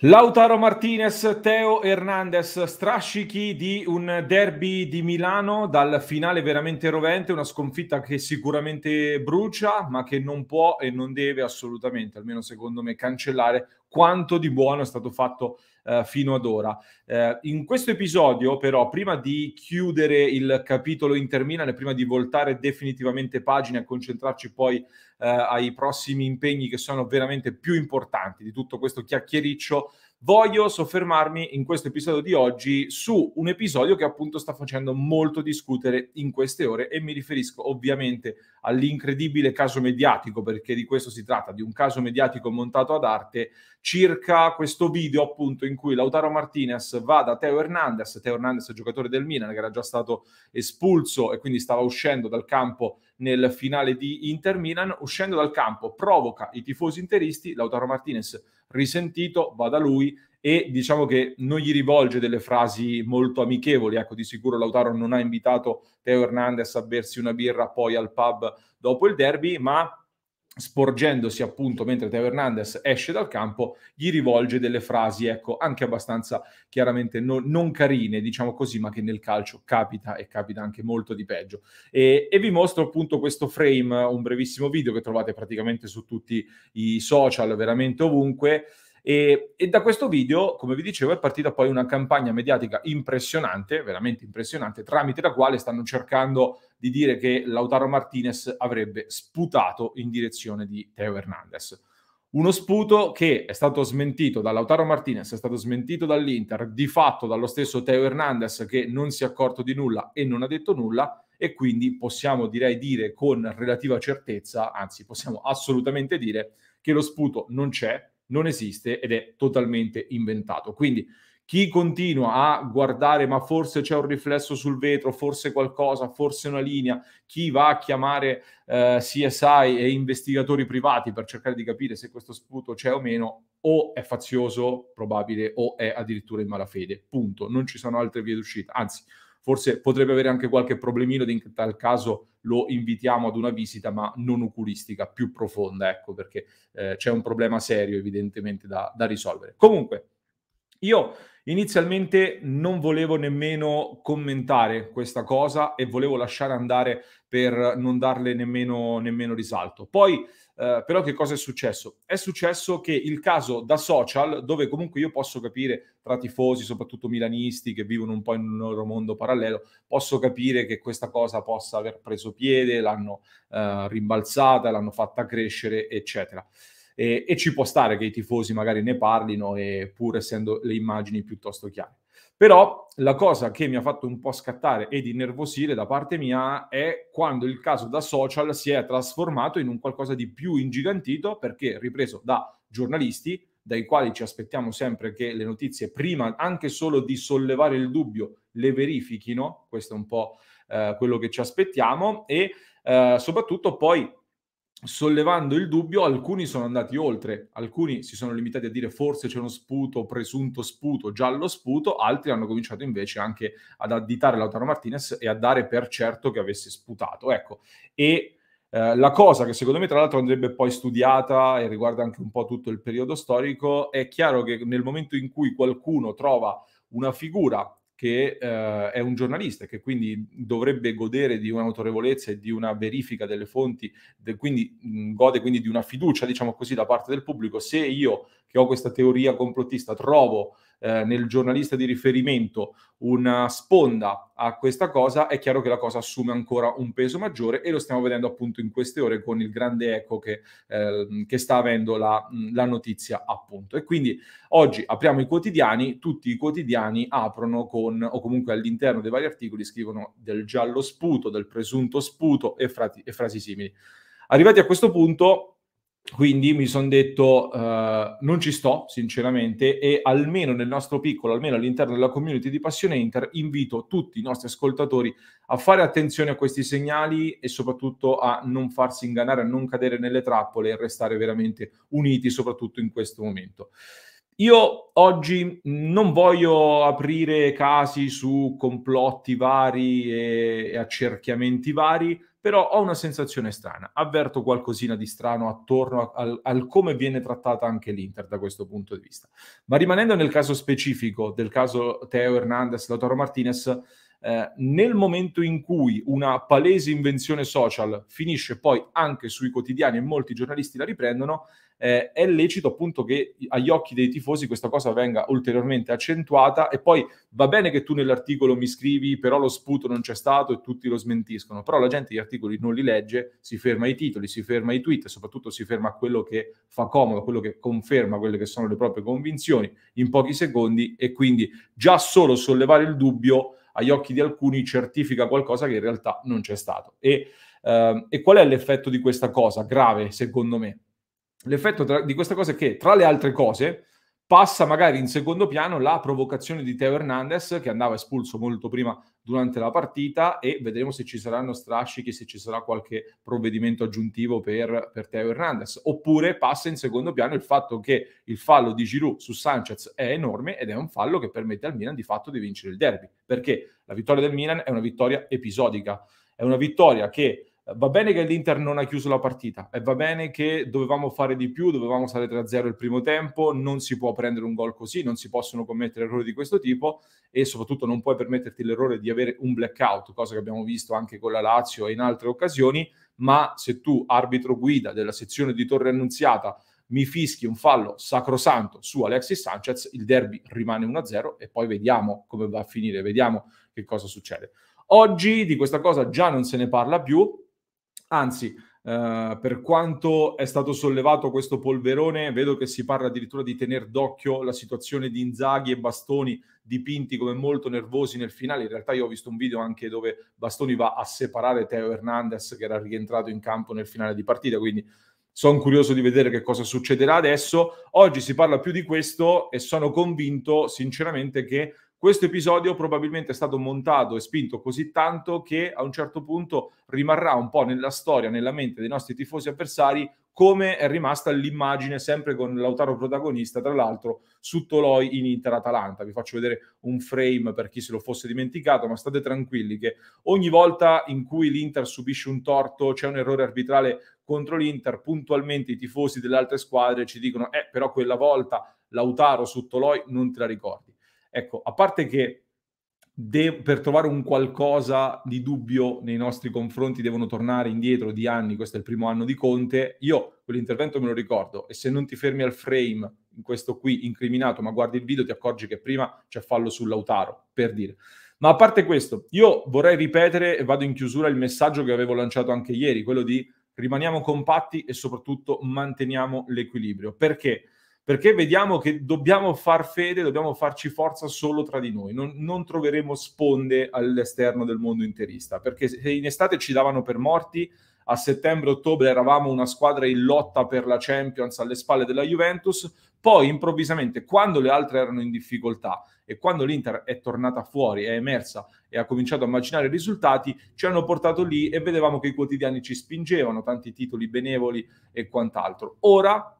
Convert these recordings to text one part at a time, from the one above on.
Lautaro Martinez, Teo Hernandez, strascichi di un derby di Milano dal finale veramente rovente, una sconfitta che sicuramente brucia, ma che non può e non deve assolutamente, almeno secondo me, cancellare quanto di buono è stato fatto eh, fino ad ora. Eh, in questo episodio, però, prima di chiudere il capitolo in terminale, prima di voltare definitivamente pagina e concentrarci poi eh, ai prossimi impegni che sono veramente più importanti di tutto questo chiacchiericcio, voglio soffermarmi in questo episodio di oggi su un episodio che appunto sta facendo molto discutere in queste ore e mi riferisco ovviamente all'incredibile caso mediatico, perché di questo si tratta, di un caso mediatico montato ad arte circa questo video appunto in cui Lautaro Martinez va da Teo Hernandez, Teo Hernandez giocatore del Milan che era già stato espulso e quindi stava uscendo dal campo nel finale di Inter Milan, uscendo dal campo provoca i tifosi interisti, Lautaro Martinez risentito, va da lui e diciamo che non gli rivolge delle frasi molto amichevoli. Ecco, di sicuro Lautaro non ha invitato Teo Hernandez a bersi una birra poi al pub dopo il derby, ma sporgendosi appunto mentre Teo Hernandez esce dal campo, gli rivolge delle frasi, ecco, anche abbastanza chiaramente no, non carine, diciamo così, ma che nel calcio capita e capita anche molto di peggio. E, e, vi mostro appunto questo frame, un brevissimo video che trovate praticamente su tutti i social, veramente ovunque, e, e da questo video, come vi dicevo, è partita poi una campagna mediatica impressionante, veramente impressionante, tramite la quale stanno cercando di dire che Lautaro Martinez avrebbe sputato in direzione di Teo Hernandez. Uno sputo che è stato smentito da Lautaro Martinez, è stato smentito dall'Inter, di fatto dallo stesso Teo Hernandez che non si è accorto di nulla e non ha detto nulla e quindi possiamo direi dire con relativa certezza, anzi possiamo assolutamente dire che lo sputo non c'è, non esiste ed è totalmente inventato. Quindi chi continua a guardare ma forse c'è un riflesso sul vetro, forse qualcosa, forse una linea, chi va a chiamare eh, CSI e investigatori privati per cercare di capire se questo sputo c'è o meno, o è fazioso, probabile, o è addirittura in malafede. Punto. Non ci sono altre vie d'uscita. Anzi, forse potrebbe avere anche qualche problemino, in tal caso lo invitiamo ad una visita, ma non oculistica, più profonda, ecco, perché eh, c'è un problema serio evidentemente da, da risolvere. Comunque, io inizialmente non volevo nemmeno commentare questa cosa e volevo lasciare andare per non darle nemmeno, nemmeno risalto. Poi eh, però che cosa è successo? È successo che il caso da social, dove comunque io posso capire tra tifosi, soprattutto milanisti che vivono un po' in un loro mondo parallelo, posso capire che questa cosa possa aver preso piede, l'hanno eh, rimbalzata, l'hanno fatta crescere, eccetera. E, e ci può stare che i tifosi magari ne parlino, e pur essendo le immagini piuttosto chiare. Però la cosa che mi ha fatto un po' scattare ed innervosire da parte mia è quando il caso da social si è trasformato in un qualcosa di più ingigantito perché ripreso da giornalisti dai quali ci aspettiamo sempre che le notizie prima anche solo di sollevare il dubbio le verifichino, questo è un po' eh, quello che ci aspettiamo e eh, soprattutto poi sollevando il dubbio, alcuni sono andati oltre, alcuni si sono limitati a dire forse c'è uno sputo, presunto sputo, giallo sputo, altri hanno cominciato invece anche ad additare Lautaro Martinez e a dare per certo che avesse sputato. Ecco, e eh, la cosa che secondo me tra l'altro andrebbe poi studiata e riguarda anche un po' tutto il periodo storico, è chiaro che nel momento in cui qualcuno trova una figura che eh, è un giornalista e che quindi dovrebbe godere di un'autorevolezza e di una verifica delle fonti, de, quindi mh, gode quindi di una fiducia, diciamo così, da parte del pubblico. Se io, che ho questa teoria complottista, trovo eh, nel giornalista di riferimento una sponda a questa cosa, è chiaro che la cosa assume ancora un peso maggiore e lo stiamo vedendo appunto in queste ore con il grande eco che, eh, che sta avendo la, la, notizia appunto. E quindi oggi apriamo i quotidiani, tutti i quotidiani aprono con, o comunque all'interno dei vari articoli scrivono del giallo sputo, del presunto sputo e, frati, e frasi simili. Arrivati a questo punto, quindi mi sono detto, uh, non ci sto, sinceramente, e almeno nel nostro piccolo, almeno all'interno della community di Passione Inter, invito tutti i nostri ascoltatori a fare attenzione a questi segnali e soprattutto a non farsi ingannare, a non cadere nelle trappole e restare veramente uniti, soprattutto in questo momento. Io oggi non voglio aprire casi su complotti vari e accerchiamenti vari, però ho una sensazione strana, avverto qualcosina di strano attorno al, al, come viene trattata anche l'Inter da questo punto di vista. Ma rimanendo nel caso specifico del caso Teo Hernandez, Lautaro Martinez, eh, nel momento in cui una palese invenzione social finisce poi anche sui quotidiani e molti giornalisti la riprendono, eh, è lecito appunto che agli occhi dei tifosi questa cosa venga ulteriormente accentuata e poi va bene che tu nell'articolo mi scrivi però lo sputo non c'è stato e tutti lo smentiscono, però la gente gli articoli non li legge, si ferma ai titoli, si ferma ai tweet e soprattutto si ferma a quello che fa comodo, quello che conferma quelle che sono le proprie convinzioni in pochi secondi e quindi già solo sollevare il dubbio agli occhi di alcuni certifica qualcosa che in realtà non c'è stato. E, eh, e qual è l'effetto di questa cosa? Grave, secondo me. L'effetto tra- di questa cosa è che, tra le altre cose, Passa magari in secondo piano la provocazione di Teo Hernandez che andava espulso molto prima durante la partita e vedremo se ci saranno strascichi, se ci sarà qualche provvedimento aggiuntivo per, per Teo Hernandez. Oppure passa in secondo piano il fatto che il fallo di Giroud su Sanchez è enorme ed è un fallo che permette al Milan di fatto di vincere il derby, perché la vittoria del Milan è una vittoria episodica, è una vittoria che va bene che l'Inter non ha chiuso la partita e va bene che dovevamo fare di più, dovevamo stare 3-0 il primo tempo, non si può prendere un gol così, non si possono commettere errori di questo tipo e soprattutto non puoi permetterti l'errore di avere un blackout, cosa che abbiamo visto anche con la Lazio e in altre occasioni, ma se tu, arbitro guida della sezione di Torre Annunziata, mi fischi un fallo sacrosanto su Alexis Sanchez, il derby rimane 1-0 e poi vediamo come va a finire, vediamo che cosa succede. Oggi di questa cosa già non se ne parla più, Anzi, eh, per quanto è stato sollevato questo polverone, vedo che si parla addirittura di tenere d'occhio la situazione di Inzaghi e Bastoni dipinti come molto nervosi nel finale. In realtà io ho visto un video anche dove Bastoni va a separare Teo Hernandez che era rientrato in campo nel finale di partita, quindi sono curioso di vedere che cosa succederà adesso. Oggi si parla più di questo e sono convinto sinceramente che questo episodio probabilmente è stato montato e spinto così tanto che a un certo punto rimarrà un po' nella storia, nella mente dei nostri tifosi avversari, come è rimasta l'immagine sempre con Lautaro protagonista, tra l'altro su Toloi in Inter-Atalanta. Vi faccio vedere un frame per chi se lo fosse dimenticato, ma state tranquilli che ogni volta in cui l'Inter subisce un torto, c'è un errore arbitrale contro l'Inter, puntualmente i tifosi delle altre squadre ci dicono eh però quella volta Lautaro su Toloi non te la ricordi Ecco, a parte che de- per trovare un qualcosa di dubbio nei nostri confronti devono tornare indietro di anni, questo è il primo anno di Conte, io quell'intervento me lo ricordo e se non ti fermi al frame, in questo qui incriminato, ma guardi il video ti accorgi che prima c'è fallo sull'Autaro, per dire. Ma a parte questo, io vorrei ripetere e vado in chiusura il messaggio che avevo lanciato anche ieri, quello di rimaniamo compatti e soprattutto manteniamo l'equilibrio. Perché? perché vediamo che dobbiamo far fede, dobbiamo farci forza solo tra di noi, non, non troveremo sponde all'esterno del mondo interista, perché se in estate ci davano per morti, a settembre-ottobre eravamo una squadra in lotta per la Champions alle spalle della Juventus, poi improvvisamente quando le altre erano in difficoltà e quando l'Inter è tornata fuori, è emersa e ha cominciato a macinare i risultati, ci hanno portato lì e vedevamo che i quotidiani ci spingevano, tanti titoli benevoli e quant'altro. Ora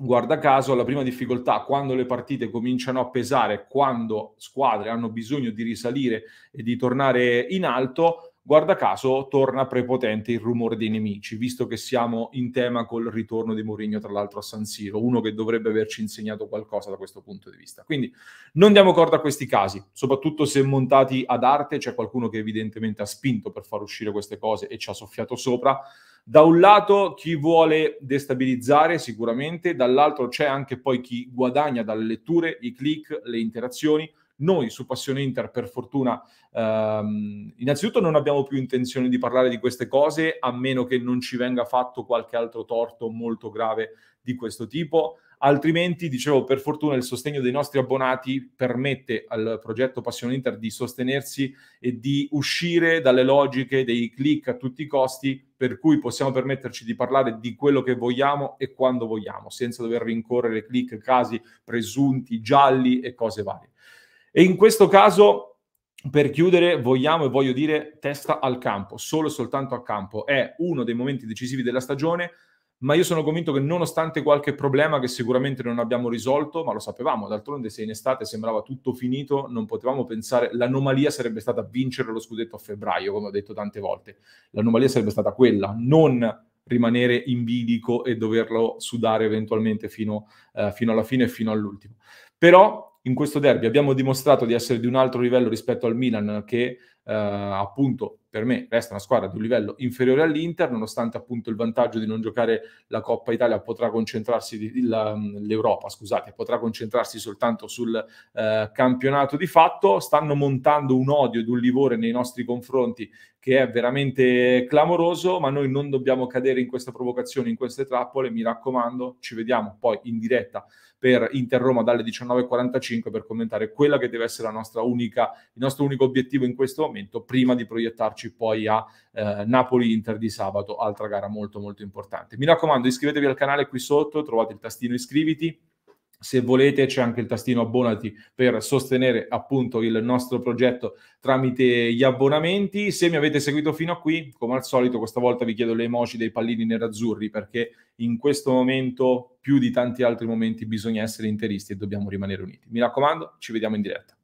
guarda caso, la prima difficoltà quando le partite cominciano a pesare, quando squadre hanno bisogno di risalire e di tornare in alto, guarda caso torna prepotente il rumore dei nemici, visto che siamo in tema col ritorno di Mourinho, tra l'altro a San Siro, uno che dovrebbe averci insegnato qualcosa da questo punto di vista. Quindi non diamo corda a questi casi, soprattutto se montati ad arte, c'è qualcuno che evidentemente ha spinto per far uscire queste cose e ci ha soffiato sopra. Da un lato chi vuole destabilizzare sicuramente, dall'altro c'è anche poi chi guadagna dalle letture, i click, le interazioni, noi su Passione Inter, per fortuna, ehm, innanzitutto non abbiamo più intenzione di parlare di queste cose, a meno che non ci venga fatto qualche altro torto molto grave di questo tipo. Altrimenti, dicevo, per fortuna il sostegno dei nostri abbonati permette al progetto Passione Inter di sostenersi e di uscire dalle logiche dei click a tutti i costi, per cui possiamo permetterci di parlare di quello che vogliamo e quando vogliamo, senza dover rincorrere click, casi presunti, gialli e cose varie. E in questo caso, per chiudere, vogliamo e voglio dire testa al campo, solo e soltanto a campo. È uno dei momenti decisivi della stagione, ma io sono convinto che nonostante qualche problema che sicuramente non abbiamo risolto, ma lo sapevamo, d'altronde se in estate sembrava tutto finito, non potevamo pensare, l'anomalia sarebbe stata vincere lo scudetto a febbraio, come ho detto tante volte. L'anomalia sarebbe stata quella, non rimanere in bilico e doverlo sudare eventualmente fino, eh, fino alla fine e fino all'ultimo. Però in questo derby abbiamo dimostrato di essere di un altro livello rispetto al Milan che eh, appunto per me resta una squadra di un livello inferiore all'Inter, nonostante appunto il vantaggio di non giocare la Coppa Italia potrà concentrarsi di, di la, mm, l'Europa, scusate, potrà concentrarsi soltanto sul eh, campionato di fatto, stanno montando un odio ed un livore nei nostri confronti che è veramente clamoroso, ma noi non dobbiamo cadere in questa provocazione, in queste trappole, mi raccomando, ci vediamo poi in diretta per Inter Roma dalle 19:45 per commentare quella che deve essere la nostra unica il nostro unico obiettivo in questo momento momento, prima di proiettarci poi a eh, Napoli-Inter di sabato, altra gara molto molto importante. Mi raccomando, iscrivetevi al canale qui sotto, trovate il tastino iscriviti. Se volete c'è anche il tastino abbonati per sostenere appunto il nostro progetto tramite gli abbonamenti. Se mi avete seguito fino a qui, come al solito, questa volta vi chiedo le emoji dei pallini nerazzurri perché in questo momento, più di tanti altri momenti, bisogna essere interisti e dobbiamo rimanere uniti. Mi raccomando, ci vediamo in diretta.